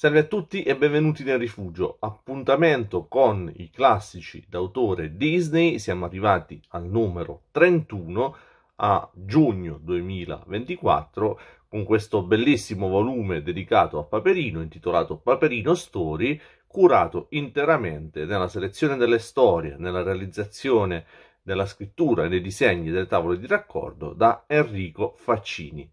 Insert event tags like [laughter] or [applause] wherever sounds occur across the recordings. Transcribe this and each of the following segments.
Salve a tutti e benvenuti nel rifugio, appuntamento con i classici d'autore Disney, siamo arrivati al numero 31 a giugno 2024 con questo bellissimo volume dedicato a Paperino intitolato Paperino Story, curato interamente nella selezione delle storie, nella realizzazione della scrittura e dei disegni delle tavole di raccordo da Enrico Faccini.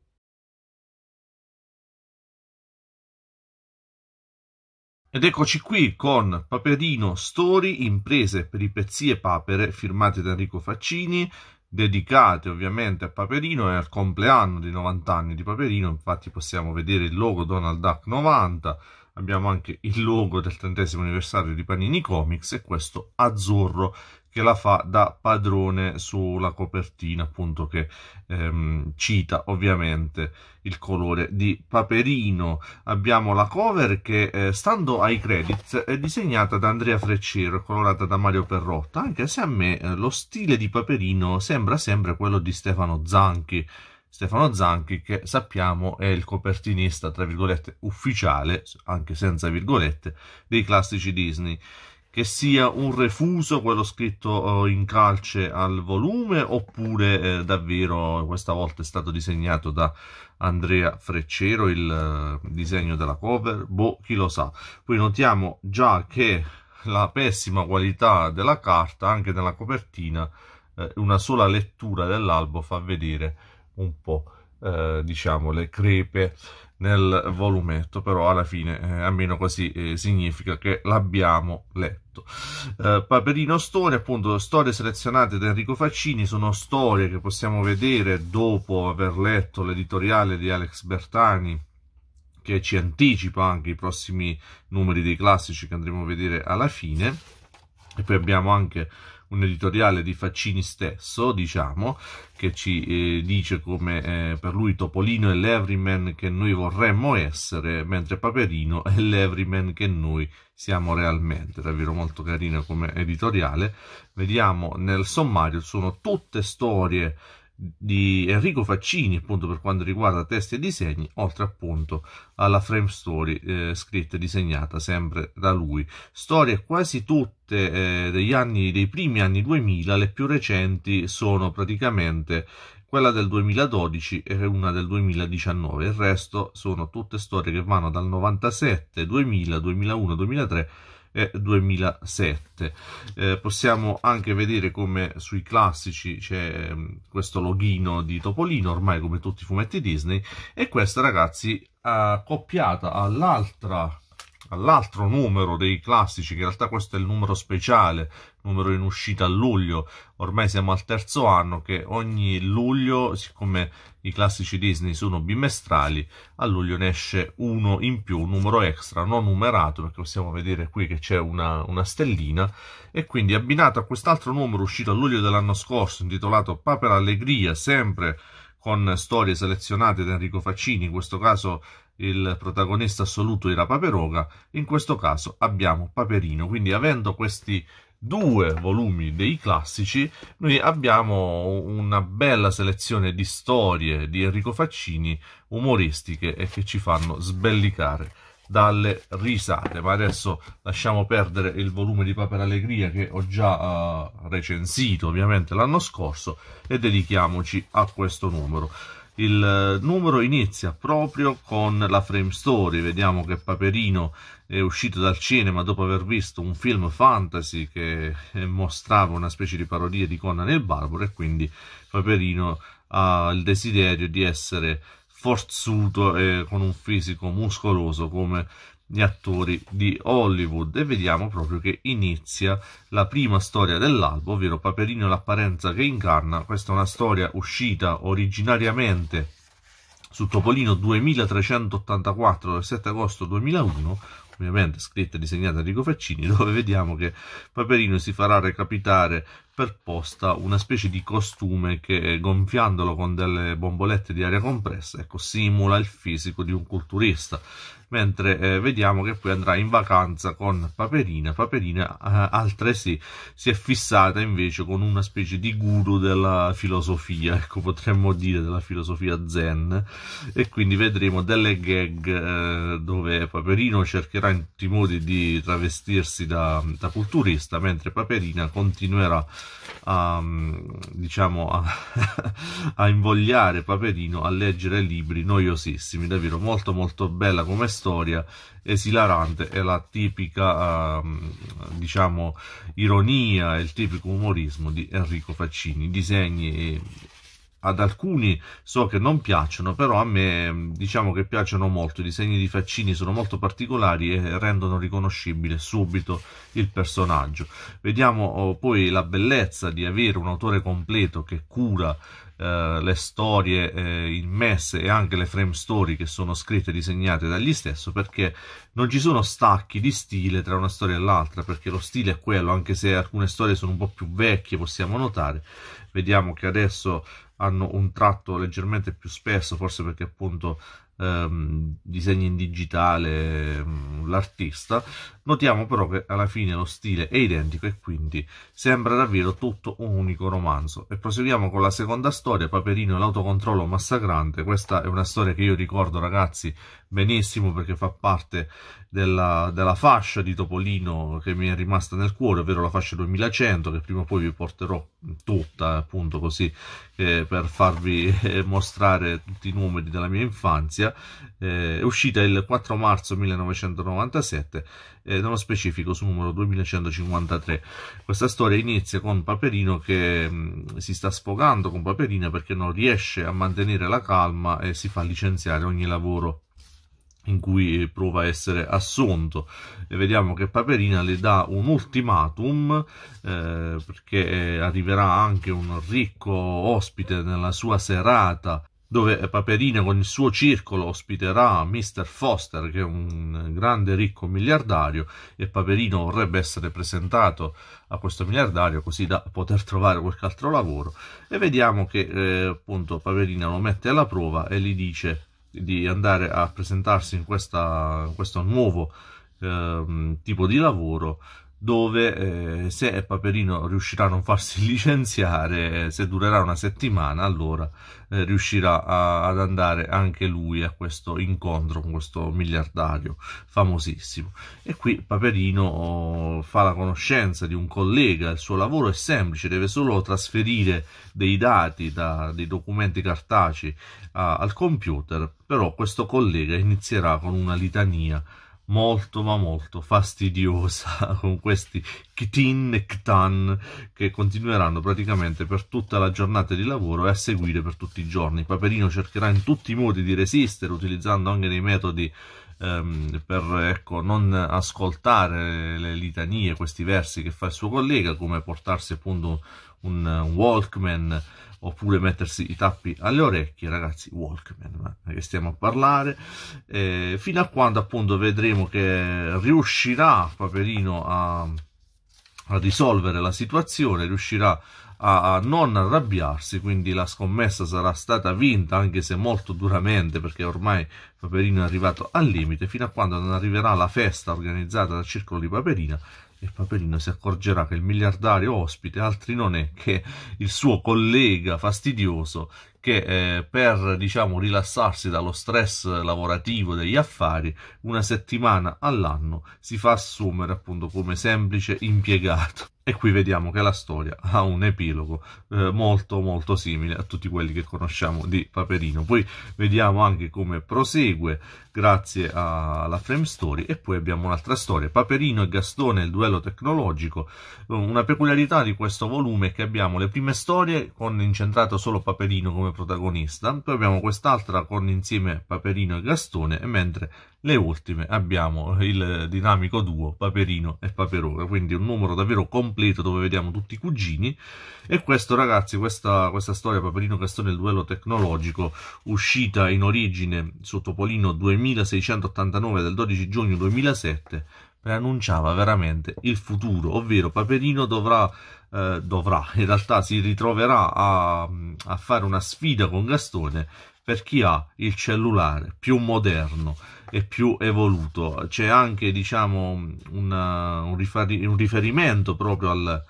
Ed eccoci qui con Paperino Story, imprese, per i pezzi e papere, firmate da Enrico Faccini, dedicate ovviamente a Paperino e al compleanno dei 90 anni di Paperino, infatti possiamo vedere il logo Donald Duck 90, abbiamo anche il logo del trentesimo anniversario di Panini Comics e questo azzurro che la fa da padrone sulla copertina, appunto che ehm, cita ovviamente il colore di Paperino. Abbiamo la cover che, eh, stando ai credits, è disegnata da Andrea Freccero, colorata da Mario Perrotta, anche se a me eh, lo stile di Paperino sembra sempre quello di Stefano Zanchi. Stefano Zanchi, che sappiamo è il copertinista, tra virgolette, ufficiale, anche senza virgolette, dei classici Disney che sia un refuso quello scritto eh, in calce al volume oppure eh, davvero questa volta è stato disegnato da Andrea Freccero il eh, disegno della cover boh chi lo sa poi notiamo già che la pessima qualità della carta anche nella copertina eh, una sola lettura dell'albo fa vedere un po' eh, diciamo le crepe nel volumetto, però alla fine eh, almeno così eh, significa che l'abbiamo letto. Eh, Paperino Storie, appunto, storie selezionate da Enrico Faccini, sono storie che possiamo vedere dopo aver letto l'editoriale di Alex Bertani che ci anticipa anche i prossimi numeri dei classici che andremo a vedere alla fine. E poi abbiamo anche un editoriale di Faccini stesso, diciamo, che ci eh, dice come eh, per lui Topolino è l'Everyman che noi vorremmo essere, mentre Paperino è l'Everyman che noi siamo realmente. Davvero molto carino come editoriale. Vediamo nel sommario, sono tutte storie di Enrico Faccini appunto per quanto riguarda testi e disegni oltre appunto alla frame story eh, scritta e disegnata sempre da lui storie quasi tutte eh, degli anni dei primi anni 2000 le più recenti sono praticamente quella del 2012 e una del 2019 il resto sono tutte storie che vanno dal 97 2000 2001 2003 e 2007. Eh, possiamo anche vedere come sui classici c'è mm, questo loghino di Topolino, ormai come tutti i fumetti Disney, e questa ragazzi accoppiata all'altra all'altro numero dei classici, che in realtà questo è il numero speciale numero in uscita a luglio. Ormai siamo al terzo anno che ogni luglio, siccome i classici Disney sono bimestrali, a luglio ne esce uno in più, un numero extra non numerato, perché possiamo vedere qui che c'è una, una, stellina, e quindi abbinato a quest'altro numero uscito a luglio dell'anno scorso, intitolato Paper Allegria, sempre con storie selezionate da Enrico Faccini, in questo caso il protagonista assoluto era Paperoga, in questo caso abbiamo Paperino, quindi avendo questi due volumi dei classici, noi abbiamo una bella selezione di storie di Enrico Faccini umoristiche e che ci fanno sbellicare dalle risate ma adesso lasciamo perdere il volume di Papera Allegria che ho già uh, recensito ovviamente l'anno scorso e dedichiamoci a questo numero il eh, numero inizia proprio con la frame story vediamo che Paperino è uscito dal cinema dopo aver visto un film fantasy che eh, mostrava una specie di parodia di Conan il Barbaro e quindi Paperino ha il desiderio di essere forzuto e eh, con un fisico muscoloso come gli attori di Hollywood e vediamo proprio che inizia la prima storia dell'albo, ovvero Paperino l'apparenza che incarna. Questa è una storia uscita originariamente su Topolino 2384 del 7 agosto 2001, ovviamente scritta e disegnata da Enrico Faccini, [laughs] dove vediamo che Paperino si farà recapitare per posta una specie di costume che gonfiandolo con delle bombolette di aria compressa ecco, simula il fisico di un culturista, mentre eh, vediamo che poi andrà in vacanza con Paperina. Paperina eh, altresì si è fissata invece con una specie di guru della filosofia, ecco, potremmo dire della filosofia zen, e quindi vedremo delle gag eh, dove Paperino cercherà in modi di travestirsi da, da culturista, mentre Paperina continuerà a, mm, diciamo, a, [laughs] a, invogliare Paperino a leggere libri noiosissimi, davvero molto molto bella come storia, esilarante, è la tipica, ehm, diciamo, ironia il tipico umorismo di Enrico Faccini, disegni e ad alcuni so che non piacciono, però a me mm, diciamo che piacciono molto, i disegni di faccini sono molto particolari e rendono riconoscibile subito il personaggio. Vediamo oh, poi la bellezza di avere un autore completo che cura eh, le storie eh, immesse e anche le frame story che sono scritte e disegnate dagli stesso perché non ci sono stacchi di stile tra una storia e l'altra perché lo stile è quello anche se alcune storie sono un po' più vecchie possiamo notare vediamo che adesso hanno un tratto leggermente più spesso, forse perché appunto ehm, disegni in digitale mm, l'artista, notiamo però che alla fine lo stile è identico e quindi sembra davvero tutto un unico romanzo. E proseguiamo con la seconda storia, Paperino e l'autocontrollo massacrante, questa è una storia che io ricordo ragazzi benissimo perché fa parte della, della fascia di Topolino che mi è rimasta nel cuore, ovvero la fascia 2100 che prima o poi vi porterò tutta appunto così eh, per farvi eh, mostrare tutti i numeri della mia infanzia Venezia, eh, uscita il 4 marzo 1997, eh, nello specifico su numero 2153. Questa storia inizia con Paperino che mh, mm, si sta sfogando con Paperina perché non riesce a mantenere la calma e si fa licenziare ogni lavoro in cui prova a essere assunto e vediamo che Paperina le dà un ultimatum eh, perché eh, arriverà anche un ricco ospite nella sua serata dove Paperino con il suo circolo ospiterà Mr. Foster, che è un grande ricco miliardario, e Paperino vorrebbe essere presentato a questo miliardario così da poter trovare qualche altro lavoro. E vediamo che eh, appunto Paperino lo mette alla prova e gli dice di andare a presentarsi in, questa, in questo nuovo eh, tipo di lavoro dove eh, se Paperino riuscirà a non farsi [laughs] licenziare, se durerà una settimana, allora eh, riuscirà a, ad andare anche lui a questo incontro con questo miliardario famosissimo. E qui Paperino oh, fa la conoscenza di un collega, il suo lavoro è semplice, deve solo trasferire dei dati da dei documenti cartacei a, al computer, però questo collega inizierà con una litania molto ma molto fastidiosa [laughs] con questi ktin e ktan che continueranno praticamente per tutta la giornata di lavoro e a seguire per tutti i giorni. Paperino cercherà in tutti i modi di resistere utilizzando anche dei metodi ehm, per ecco, non ascoltare le litanie, questi versi che fa il suo collega, come portarsi appunto un, un Walkman oppure mettersi i tappi alle orecchie, ragazzi, Walkman, ma che stiamo a parlare, eh, fino a quando appunto vedremo che riuscirà Paperino a, a risolvere la situazione, riuscirà a, non arrabbiarsi, quindi la scommessa sarà stata vinta anche se molto duramente perché ormai Paperino è arrivato al limite fino a quando non arriverà la festa organizzata dal Circolo di Paperina il Paperino si accorgerà che il miliardario ospite altri non è che il suo collega fastidioso che eh, per diciamo rilassarsi dallo stress lavorativo degli affari una settimana all'anno si fa assumere appunto come semplice impiegato. E qui vediamo che la storia ha un epilogo eh, molto molto simile a tutti quelli che conosciamo di Paperino. Poi vediamo anche come prosegue grazie alla frame story e poi abbiamo un'altra storia, Paperino e Gastone, il duello tecnologico. Eh, una peculiarità di questo volume è che abbiamo le prime storie con incentrato solo Paperino come protagonista, poi abbiamo quest'altra con insieme Paperino e Gastone, e mentre le ultime abbiamo il dinamico duo Paperino e Paperone, quindi un numero davvero completo dove vediamo tutti i cugini. E questo ragazzi, questa, questa storia Paperino Castone il duello tecnologico, uscita in origine su Topolino 2689 del 12 giugno 2007, preannunciava veramente il futuro, ovvero Paperino dovrà eh, dovrà, in realtà si ritroverà a, a, fare una sfida con Gastone per chi ha il cellulare più moderno e più evoluto. C'è anche diciamo, una, un, riferi- un, riferimento proprio al,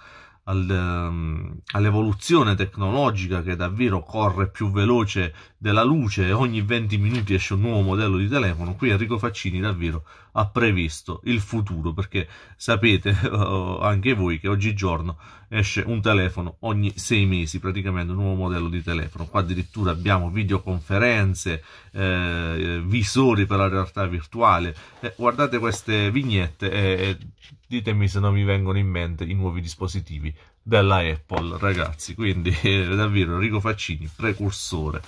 al, um, all'evoluzione tecnologica che davvero corre più veloce della luce, ogni 20 minuti esce un nuovo modello di telefono. Qui Enrico Faccini davvero ha previsto il futuro, perché sapete [laughs] eh, anche voi che oggigiorno esce un telefono ogni sei mesi, praticamente un nuovo modello di telefono. Qua addirittura abbiamo videoconferenze, eh, eh, visori per la realtà virtuale. Eh, guardate queste vignette e, e ditemi se non vi vengono in mente i nuovi dispositivi della Apple, ragazzi. Quindi eh, [laughs] davvero Enrico Faccini, precursore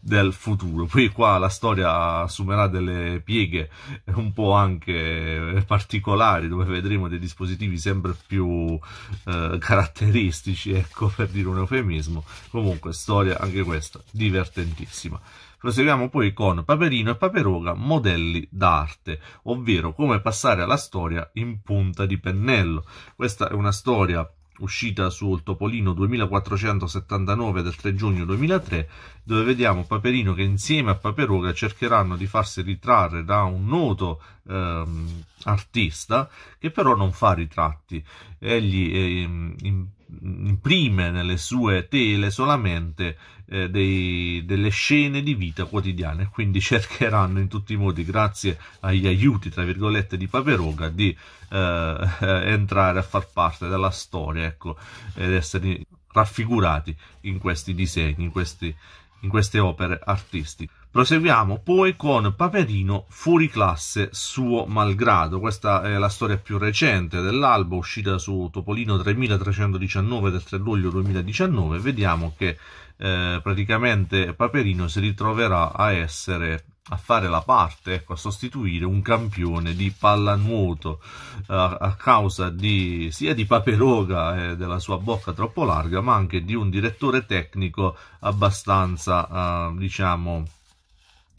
del futuro. Poi qua la storia assumerà delle pieghe un po' anche particolari, dove vedremo dei dispositivi sempre più eh, caratteristici, ecco, per dire un eufemismo. Comunque, storia anche questa divertentissima. Proseguiamo poi con Paperino e Paperoga, modelli d'arte, ovvero come passare alla storia in punta di pennello. Questa è una storia uscita sul Topolino 2479 del 3 giugno 2003, dove vediamo Paperino che insieme a Paperuga cercheranno di farsi ritrarre da un noto ehm, artista che però non fa ritratti. Egli eh, in, Mm, imprime nelle sue tele solamente eh, dei, delle scene di vita quotidiane quindi [laughs] cercheranno in tutti i modi grazie agli aiuti tra virgolette di Paperoga di eh, [laughs] entrare a far parte della storia ecco ed essere raffigurati in questi disegni in, questi, in queste opere artistiche Proseguiamo poi con Paperino fuori classe suo malgrado, questa è la storia più recente dell'albo uscita su Topolino 3319 del 3 luglio 2019, vediamo che eh, praticamente Paperino si ritroverà a essere a fare la parte, ecco, a sostituire un campione di pallanuoto eh, a causa di, sia di Paperoga e eh, della sua bocca troppo larga, ma anche di un direttore tecnico abbastanza, eh, diciamo,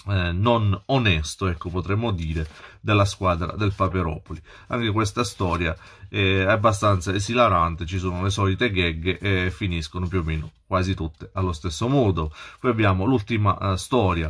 eh, non onesto, ecco, potremmo dire, della squadra del Paperopoli. Anche questa storia eh, è abbastanza esilarante, ci sono le solite gag e finiscono più o meno quasi tutte allo stesso modo. Poi abbiamo l'ultima eh, storia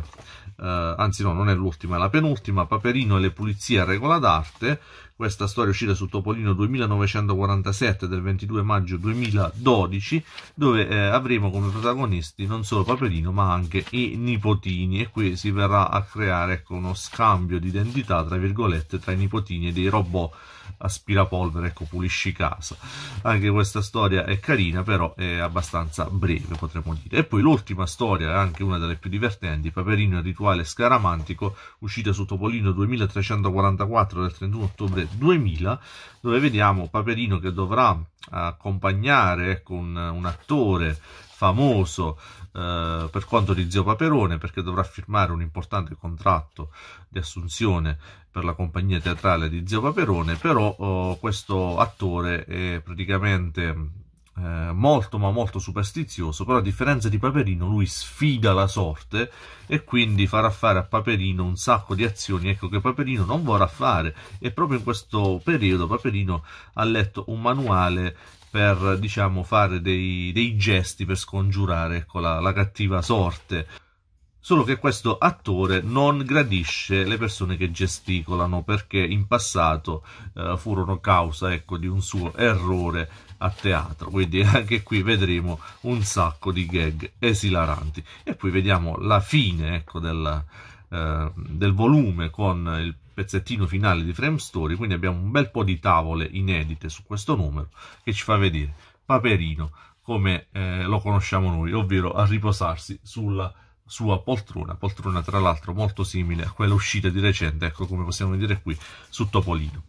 eh, anzi no, non è l'ultima, è la penultima, Paperino e le pulizie a regola d'arte, questa storia è uscita su Topolino 2947 del 22 maggio 2012, dove eh, avremo come protagonisti non solo Paperino ma anche i nipotini e qui si verrà a creare ecco, uno scambio di identità tra virgolette tra i nipotini e dei robot aspirapolvere, ecco, pulisci casa. Anche questa storia è carina, però è abbastanza breve, potremmo dire. E poi l'ultima storia, anche una delle più divertenti, Paperino il rituale scaramantico, uscita su Topolino 2344 del 31 ottobre 2000, dove vediamo Paperino che dovrà accompagnare con un attore famoso eh, per quanto di Zio Paperone perché dovrà firmare un importante contratto di assunzione per la compagnia teatrale di Zio Paperone però oh, questo attore è praticamente eh, molto ma molto superstizioso, però a differenza di Paperino lui sfida la sorte e quindi farà fare a Paperino un sacco di azioni, ecco che Paperino non vorrà fare e proprio in questo periodo Paperino ha letto un manuale per diciamo fare dei, dei gesti per scongiurare ecco, la, la cattiva sorte. Solo che questo attore non gradisce le persone che gesticolano perché in passato eh, furono causa ecco, di un suo errore a teatro quindi anche qui vedremo un sacco di gag esilaranti e poi vediamo la fine ecco, del, eh, del volume con il pezzettino finale di Frame Story quindi abbiamo un bel po' di tavole inedite su questo numero che ci fa vedere Paperino come eh, lo conosciamo noi ovvero a riposarsi sulla sua poltrona, poltrona tra l'altro molto simile a quella uscita di recente, ecco come possiamo vedere qui su Topolino.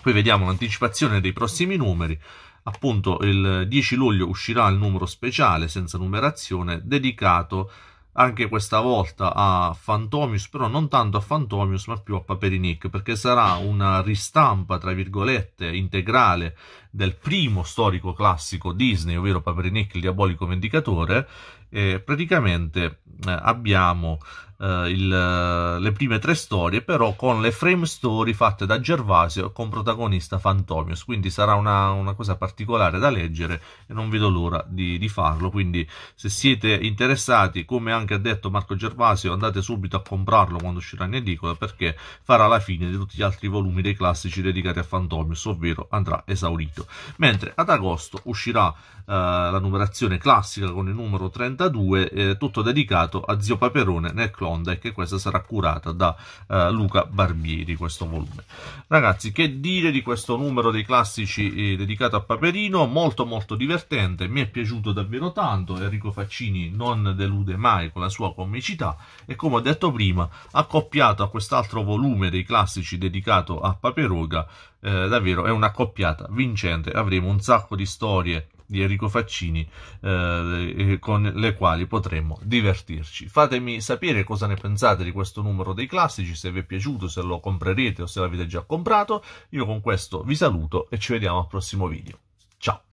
Poi vediamo l'anticipazione dei prossimi numeri, appunto il 10 luglio uscirà il numero speciale senza numerazione dedicato anche questa volta a Fantomius, però non tanto a Fantomius ma più a Paperinic perché sarà una ristampa tra virgolette integrale del primo storico classico Disney, ovvero Paperinek il diabolico vendicatore, eh, praticamente eh, abbiamo eh, il, eh, le prime tre storie, però con le frame story fatte da Gervasio con protagonista Fantomios, quindi sarà una, una cosa particolare da leggere e non vedo l'ora di, di, farlo, quindi se siete interessati, come anche ha detto Marco Gervasio, andate subito a comprarlo quando uscirà in edicola perché farà la fine di tutti gli altri volumi dei classici dedicati a Fantomios, ovvero andrà esaurito vecchio, mentre ad agosto uscirà eh, la numerazione classica con il numero 32, eh, tutto dedicato a Zio Paperone nel Klondike e questa sarà curata da eh, Luca Barbieri, questo volume. Ragazzi, che dire di questo numero dei classici eh, dedicato a Paperino? Molto molto divertente, mi è piaciuto davvero tanto, Enrico Faccini non delude mai con la sua comicità e come ho detto prima, accoppiato a quest'altro volume dei classici dedicato a Paperoga, eh, davvero è una coppiata vincente. Avremo un sacco di storie di Enrico Faccini eh, con le quali potremmo divertirci. Fatemi sapere cosa ne pensate di questo numero dei classici, se vi è piaciuto, se lo comprerete o se l'avete già comprato. Io con questo vi saluto e ci vediamo al prossimo video.